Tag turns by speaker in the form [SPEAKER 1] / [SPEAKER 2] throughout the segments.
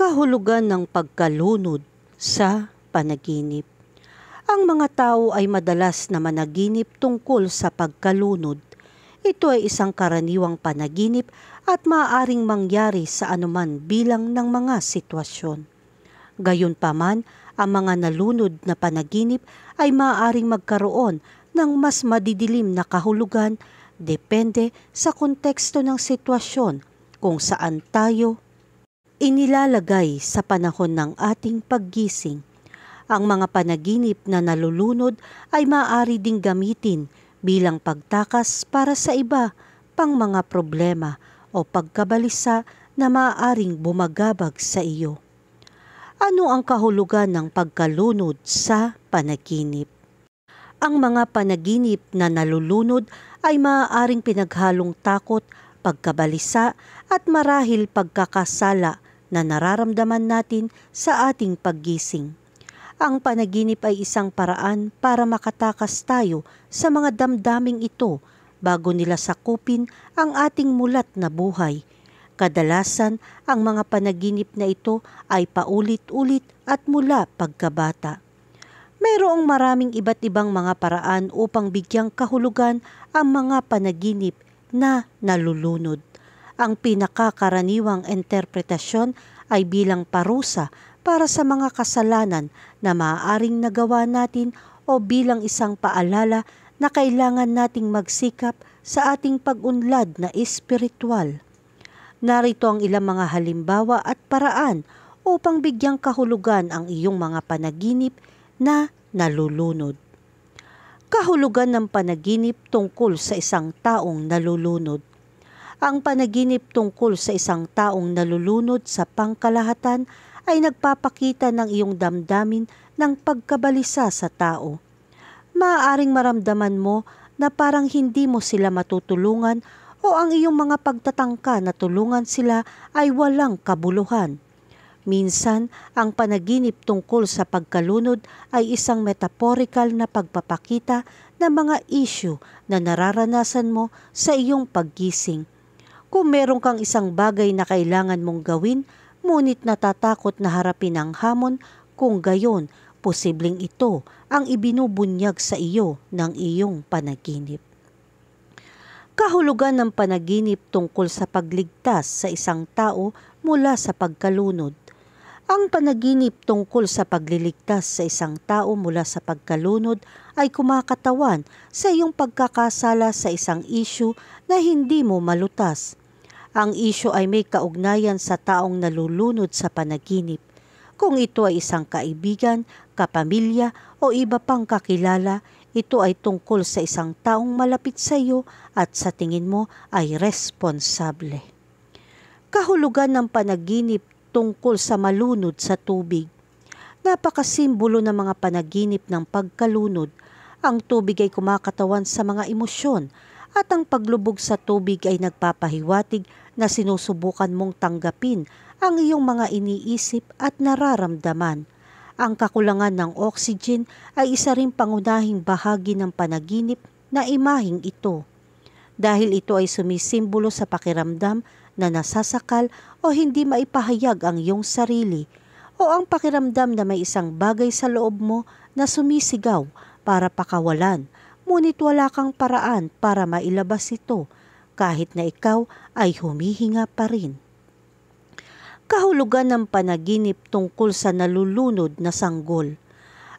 [SPEAKER 1] kahulugan ng pagkalunod sa panaginip. Ang mga tao ay madalas na managinip tungkol sa pagkalunod. Ito ay isang karaniwang panaginip at maaaring mangyari sa anuman bilang ng mga sitwasyon. Gayunpaman, ang mga nalunod na panaginip ay maaaring magkaroon ng mas madidilim na kahulugan depende sa konteksto ng sitwasyon kung saan tayo Inilalagay sa panahon ng ating paggising. Ang mga panaginip na nalulunod ay maaari ding gamitin bilang pagtakas para sa iba pang mga problema o pagkabalisa na maaaring bumagabag sa iyo. Ano ang kahulugan ng pagkalunod sa panaginip? Ang mga panaginip na nalulunod ay maaaring pinaghalong takot, pagkabalisa at marahil pagkakasala na nararamdaman natin sa ating paggising. Ang panaginip ay isang paraan para makatakas tayo sa mga damdaming ito bago nila sakupin ang ating mulat na buhay. Kadalasan, ang mga panaginip na ito ay paulit-ulit at mula pagkabata. Mayroong maraming iba't ibang mga paraan upang bigyang kahulugan ang mga panaginip na nalulunod ang pinakakaraniwang interpretasyon ay bilang parusa para sa mga kasalanan na maaaring nagawa natin o bilang isang paalala na kailangan nating magsikap sa ating pagunlad na espiritual. Narito ang ilang mga halimbawa at paraan upang bigyang kahulugan ang iyong mga panaginip na nalulunod. Kahulugan ng panaginip tungkol sa isang taong nalulunod. Ang panaginip tungkol sa isang taong nalulunod sa pangkalahatan ay nagpapakita ng iyong damdamin ng pagkabalisa sa tao. Maaaring maramdaman mo na parang hindi mo sila matutulungan o ang iyong mga pagtatangka na tulungan sila ay walang kabuluhan. Minsan, ang panaginip tungkol sa pagkalunod ay isang metaphorical na pagpapakita ng mga isyu na nararanasan mo sa iyong paggising kung meron kang isang bagay na kailangan mong gawin, ngunit natatakot na harapin ang hamon, kung gayon, posibleng ito ang ibinubunyag sa iyo ng iyong panaginip. Kahulugan ng panaginip tungkol sa pagligtas sa isang tao mula sa pagkalunod. Ang panaginip tungkol sa pagliligtas sa isang tao mula sa pagkalunod ay kumakatawan sa iyong pagkakasala sa isang isyu na hindi mo malutas. Ang isyo ay may kaugnayan sa taong nalulunod sa panaginip. Kung ito ay isang kaibigan, kapamilya o iba pang kakilala, ito ay tungkol sa isang taong malapit sa iyo at sa tingin mo ay responsable. Kahulugan ng panaginip tungkol sa malunod sa tubig. Napakasimbolo ng mga panaginip ng pagkalunod. Ang tubig ay kumakatawan sa mga emosyon, at ang paglubog sa tubig ay nagpapahiwatig na sinusubukan mong tanggapin ang iyong mga iniisip at nararamdaman. Ang kakulangan ng oxygen ay isa ring pangunahing bahagi ng panaginip na imahing ito. Dahil ito ay sumisimbolo sa pakiramdam na nasasakal o hindi maipahayag ang iyong sarili o ang pakiramdam na may isang bagay sa loob mo na sumisigaw para pakawalan ngunit wala kang paraan para mailabas ito kahit na ikaw ay humihinga pa rin. Kahulugan ng panaginip tungkol sa nalulunod na sanggol.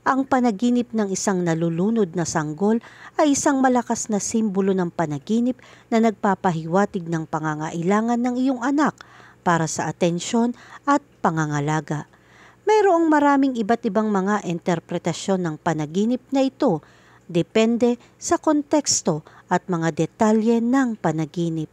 [SPEAKER 1] Ang panaginip ng isang nalulunod na sanggol ay isang malakas na simbolo ng panaginip na nagpapahiwatig ng pangangailangan ng iyong anak para sa atensyon at pangangalaga. Mayroong maraming iba't ibang mga interpretasyon ng panaginip na ito Depende sa konteksto at mga detalye ng panaginip.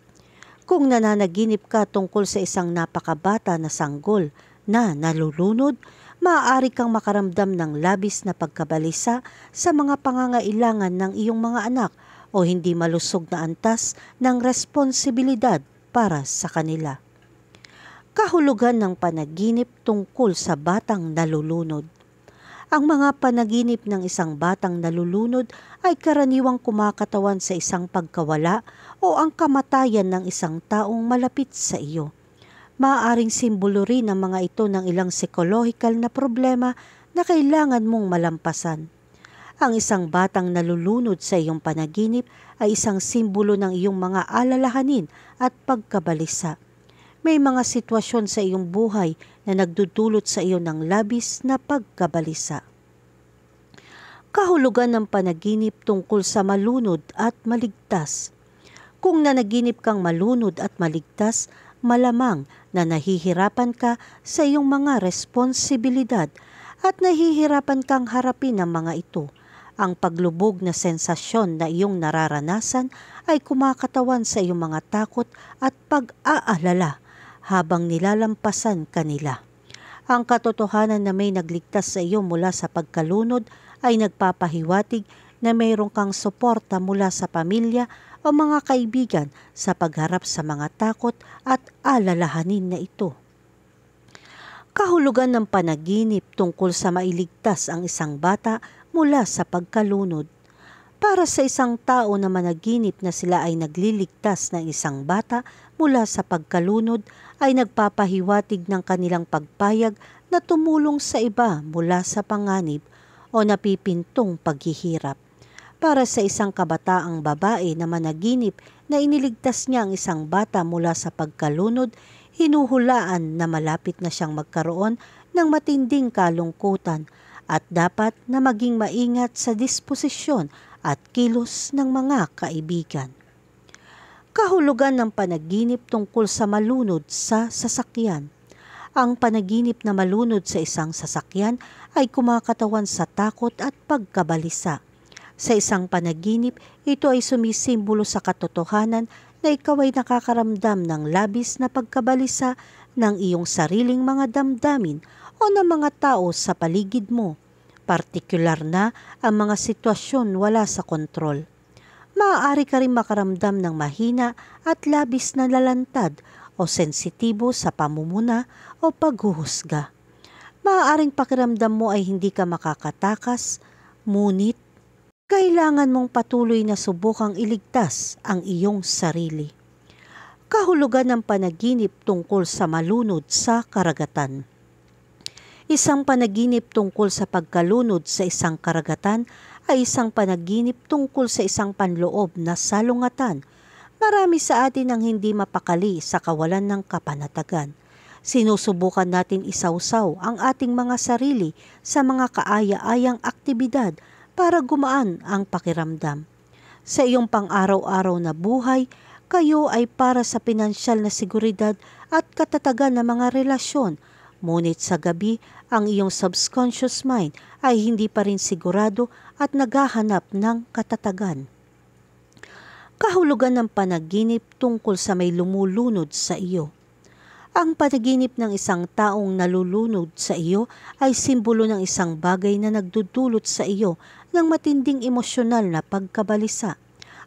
[SPEAKER 1] Kung nananaginip ka tungkol sa isang napakabata na sanggol na nalulunod, maaari kang makaramdam ng labis na pagkabalisa sa mga pangangailangan ng iyong mga anak o hindi malusog na antas ng responsibilidad para sa kanila. Kahulugan ng panaginip tungkol sa batang nalulunod. Ang mga panaginip ng isang batang nalulunod ay karaniwang kumakatawan sa isang pagkawala o ang kamatayan ng isang taong malapit sa iyo. Maaring simbolo rin ang mga ito ng ilang psychological na problema na kailangan mong malampasan. Ang isang batang nalulunod sa iyong panaginip ay isang simbolo ng iyong mga alalahanin at pagkabalisa. May mga sitwasyon sa iyong buhay na nagdudulot sa iyo ng labis na pagkabalisa. Kahulugan ng panaginip tungkol sa malunod at maligtas. Kung nanaginip kang malunod at maligtas, malamang na nahihirapan ka sa iyong mga responsibilidad at nahihirapan kang harapin ang mga ito. Ang paglubog na sensasyon na iyong nararanasan ay kumakatawan sa iyong mga takot at pag-aalala habang nilalampasan kanila. Ang katotohanan na may nagligtas sa iyo mula sa pagkalunod ay nagpapahiwatig na mayroong kang suporta mula sa pamilya o mga kaibigan sa pagharap sa mga takot at alalahanin na ito. Kahulugan ng panaginip tungkol sa mailigtas ang isang bata mula sa pagkalunod. Para sa isang tao na managinip na sila ay nagliligtas ng isang bata mula sa pagkalunod ay nagpapahiwatig ng kanilang pagpayag na tumulong sa iba mula sa panganib o napipintong paghihirap. Para sa isang kabataang babae na managinip na iniligtas niya ang isang bata mula sa pagkalunod, hinuhulaan na malapit na siyang magkaroon ng matinding kalungkutan at dapat na maging maingat sa disposisyon at kilos ng mga kaibigan kahulugan ng panaginip tungkol sa malunod sa sasakyan. Ang panaginip na malunod sa isang sasakyan ay kumakatawan sa takot at pagkabalisa. Sa isang panaginip, ito ay sumisimbolo sa katotohanan na ikaw ay nakakaramdam ng labis na pagkabalisa ng iyong sariling mga damdamin o ng mga tao sa paligid mo, partikular na ang mga sitwasyon wala sa kontrol maaari ka rin makaramdam ng mahina at labis na lalantad o sensitibo sa pamumuna o paghuhusga. Maaaring pakiramdam mo ay hindi ka makakatakas, ngunit kailangan mong patuloy na subukang iligtas ang iyong sarili. Kahulugan ng panaginip tungkol sa malunod sa karagatan. Isang panaginip tungkol sa pagkalunod sa isang karagatan ay isang panaginip tungkol sa isang panloob na salungatan. Marami sa atin ang hindi mapakali sa kawalan ng kapanatagan. Sinusubukan natin isawsaw ang ating mga sarili sa mga kaaya-ayang aktibidad para gumaan ang pakiramdam. Sa iyong pang-araw-araw na buhay, kayo ay para sa pinansyal na seguridad at katatagan ng mga relasyon Ngunit sa gabi, ang iyong subconscious mind ay hindi pa rin sigurado at naghahanap ng katatagan. Kahulugan ng panaginip tungkol sa may lumulunod sa iyo. Ang panaginip ng isang taong nalulunod sa iyo ay simbolo ng isang bagay na nagdudulot sa iyo ng matinding emosyonal na pagkabalisa.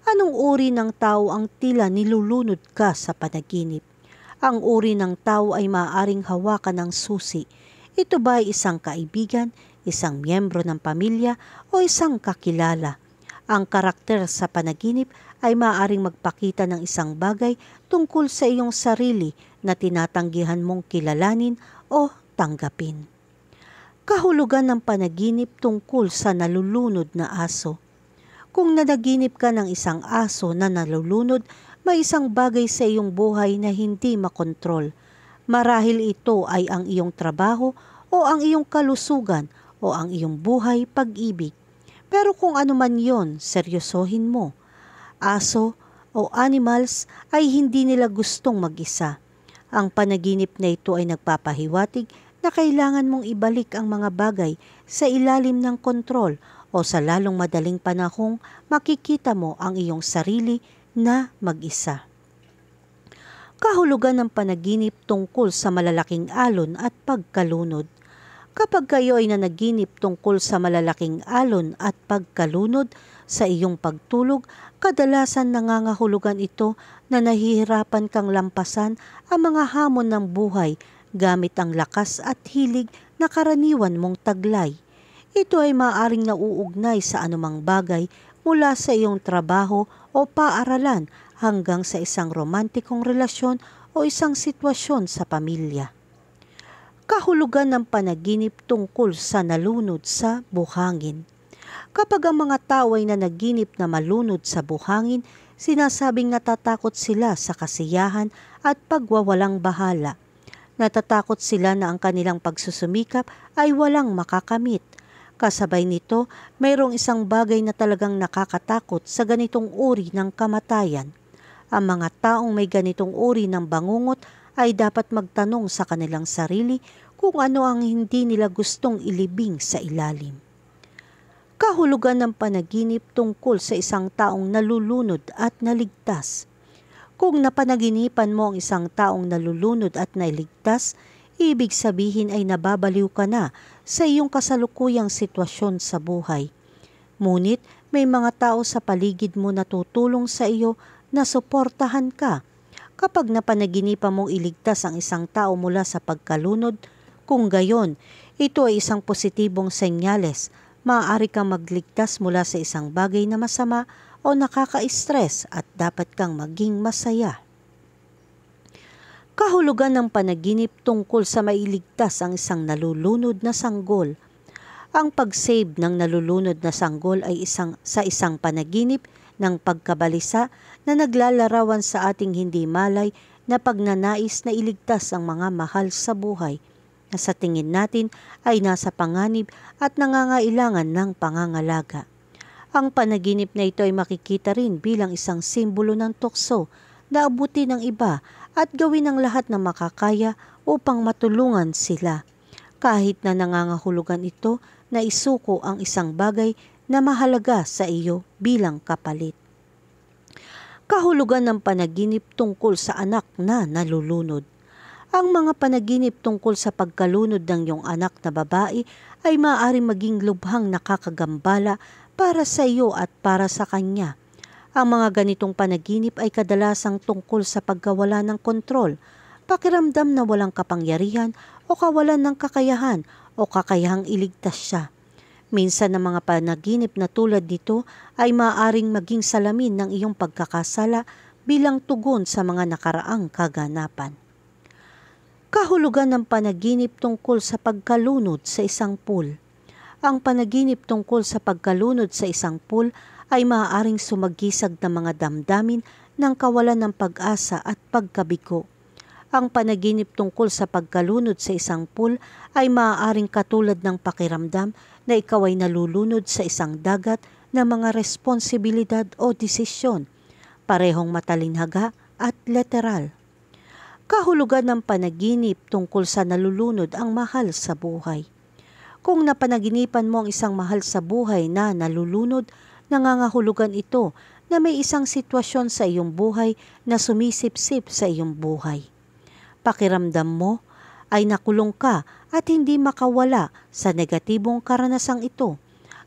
[SPEAKER 1] Anong uri ng tao ang tila nilulunod ka sa panaginip? Ang uri ng tao ay maaaring hawakan ng susi. Ito ba ay isang kaibigan, isang miyembro ng pamilya o isang kakilala? Ang karakter sa panaginip ay maaaring magpakita ng isang bagay tungkol sa iyong sarili na tinatanggihan mong kilalanin o tanggapin. Kahulugan ng panaginip tungkol sa nalulunod na aso. Kung nanaginip ka ng isang aso na nalulunod, may isang bagay sa iyong buhay na hindi makontrol. Marahil ito ay ang iyong trabaho o ang iyong kalusugan o ang iyong buhay pag-ibig. Pero kung ano man yon, seryosohin mo. Aso o animals ay hindi nila gustong mag-isa. Ang panaginip na ito ay nagpapahiwatig na kailangan mong ibalik ang mga bagay sa ilalim ng kontrol o sa lalong madaling panahong makikita mo ang iyong sarili na mag-isa. Kahulugan ng panaginip tungkol sa malalaking alon at pagkalunod. Kapag kayo ay nanaginip tungkol sa malalaking alon at pagkalunod sa iyong pagtulog, kadalasan nangangahulugan ito na nahihirapan kang lampasan ang mga hamon ng buhay gamit ang lakas at hilig na karaniwan mong taglay. Ito ay maaring nauugnay sa anumang bagay mula sa iyong trabaho o paaralan hanggang sa isang romantikong relasyon o isang sitwasyon sa pamilya. Kahulugan ng panaginip tungkol sa nalunod sa buhangin. Kapag ang mga tao ay nanaginip na malunod sa buhangin, sinasabing natatakot sila sa kasiyahan at pagwawalang bahala. Natatakot sila na ang kanilang pagsusumikap ay walang makakamit Kasabay nito, mayroong isang bagay na talagang nakakatakot sa ganitong uri ng kamatayan. Ang mga taong may ganitong uri ng bangungot ay dapat magtanong sa kanilang sarili kung ano ang hindi nila gustong ilibing sa ilalim. Kahulugan ng panaginip tungkol sa isang taong nalulunod at naligtas. Kung napanaginipan mo ang isang taong nalulunod at naligtas, ibig sabihin ay nababaliw ka na sa iyong kasalukuyang sitwasyon sa buhay. Ngunit may mga tao sa paligid mo na tutulong sa iyo na suportahan ka. Kapag napanaginipan mong iligtas ang isang tao mula sa pagkalunod, kung gayon, ito ay isang positibong senyales. Maaari kang magligtas mula sa isang bagay na masama o nakaka-stress at dapat kang maging masaya kahulugan ng panaginip tungkol sa mailigtas ang isang nalulunod na sanggol. Ang pag-save ng nalulunod na sanggol ay isang, sa isang panaginip ng pagkabalisa na naglalarawan sa ating hindi malay na pagnanais na iligtas ang mga mahal sa buhay na sa tingin natin ay nasa panganib at nangangailangan ng pangangalaga. Ang panaginip na ito ay makikita rin bilang isang simbolo ng tukso na abuti ng iba at gawin ang lahat na makakaya upang matulungan sila. Kahit na nangangahulugan ito na isuko ang isang bagay na mahalaga sa iyo bilang kapalit. Kahulugan ng panaginip tungkol sa anak na nalulunod. Ang mga panaginip tungkol sa pagkalunod ng iyong anak na babae ay maaaring maging lubhang nakakagambala para sa iyo at para sa kanya – ang mga ganitong panaginip ay kadalasang tungkol sa pagkawala ng kontrol, pakiramdam na walang kapangyarihan o kawalan ng kakayahan o kakayahang iligtas siya. Minsan ang mga panaginip na tulad dito ay maaaring maging salamin ng iyong pagkakasala bilang tugon sa mga nakaraang kaganapan. Kahulugan ng panaginip tungkol sa pagkalunod sa isang pool. Ang panaginip tungkol sa pagkalunod sa isang pool ay maaaring sumagisag ng mga damdamin ng kawalan ng pag-asa at pagkabigo. Ang panaginip tungkol sa pagkalunod sa isang pool ay maaaring katulad ng pakiramdam na ikaw ay nalulunod sa isang dagat ng mga responsibilidad o desisyon, parehong matalinhaga at literal. Kahulugan ng panaginip tungkol sa nalulunod ang mahal sa buhay. Kung napanaginipan mo ang isang mahal sa buhay na nalulunod, nangangahulugan ito na may isang sitwasyon sa iyong buhay na sumisipsip sa iyong buhay. Pakiramdam mo ay nakulong ka at hindi makawala sa negatibong karanasang ito.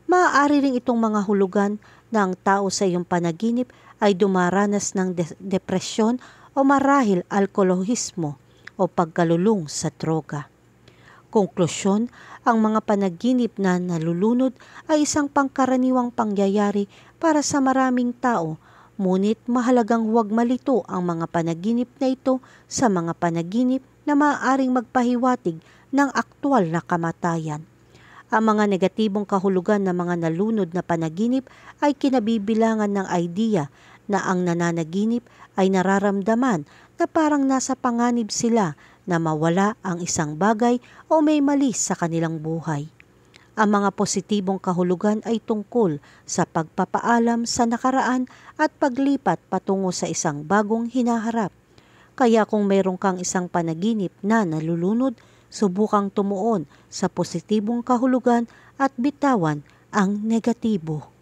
[SPEAKER 1] Maaari ring itong mga hulugan na ang tao sa iyong panaginip ay dumaranas ng de- depresyon o marahil alkolohismo o pagkalulong sa droga. Konklusyon, ang mga panaginip na nalulunod ay isang pangkaraniwang pangyayari para sa maraming tao, ngunit mahalagang huwag malito ang mga panaginip na ito sa mga panaginip na maaaring magpahiwatig ng aktwal na kamatayan. Ang mga negatibong kahulugan ng mga nalunod na panaginip ay kinabibilangan ng idea na ang nananaginip ay nararamdaman na parang nasa panganib sila na mawala ang isang bagay o may mali sa kanilang buhay. Ang mga positibong kahulugan ay tungkol sa pagpapaalam sa nakaraan at paglipat patungo sa isang bagong hinaharap. Kaya kung mayroon kang isang panaginip na nalulunod, subukang tumuon sa positibong kahulugan at bitawan ang negatibo.